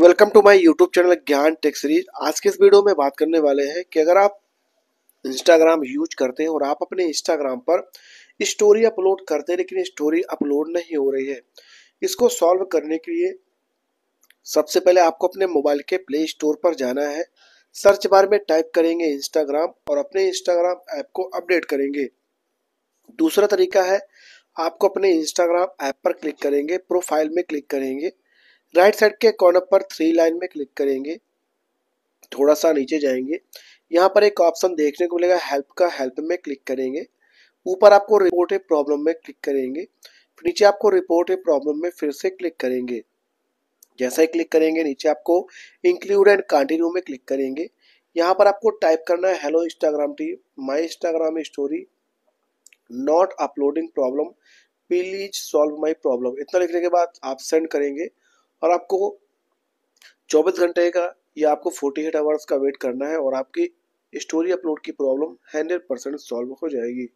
welcome to my YouTube channel Gyan tech series आज के इस वीडियो में बात करने वाले हैं कि अगर आप इंस्टाग्राम यूज करते हैं और आप अपने इंस्टाग्राम पर स्टोरी अपलोड करते हैं लेकिन स्टोरी अपलोड नहीं हो रही है इसको सॉल्व करने के लिए सबसे पहले आपको अपने मोबाइल के प्ले स्टोर पर जाना है सर्च बार में टाइप करेंगे इंस्टाग्राम और अपने इंस्टाग्राम ऐप को अपडेट करेंगे दूसरा तरीका है आपको अपने इंस्टाग्राम ऐप पर क्लिक करेंगे प्रोफाइल में क्लिक करेंगे राइट साइड के कॉर्नर पर थ्री लाइन में क्लिक करेंगे थोड़ा सा नीचे जाएंगे यहाँ पर एक ऑप्शन देखने को मिलेगा हेल्प का हेल्प में क्लिक करेंगे ऊपर आपको रिपोर्ट ए प्रॉब्लम में क्लिक करेंगे फिर नीचे आपको रिपोर्ट ए प्रॉब्लम में फिर से क्लिक करेंगे जैसा ही क्लिक करेंगे नीचे आपको इंक्लूड एंड कंटिन्यू में क्लिक करेंगे यहाँ पर आपको टाइप करना है hello Instagram to my Instagram story not uploading problem please solve my problem इतना लिखने के बाद आप सेंड करेंगे और आपको चौबीस घंटे का या आपको फोर्टी एट आवर्स का वेट करना है और आपकी स्टोरी अपलोड की प्रॉब्लम हंड्रेड परसेंट सॉल्व हो जाएगी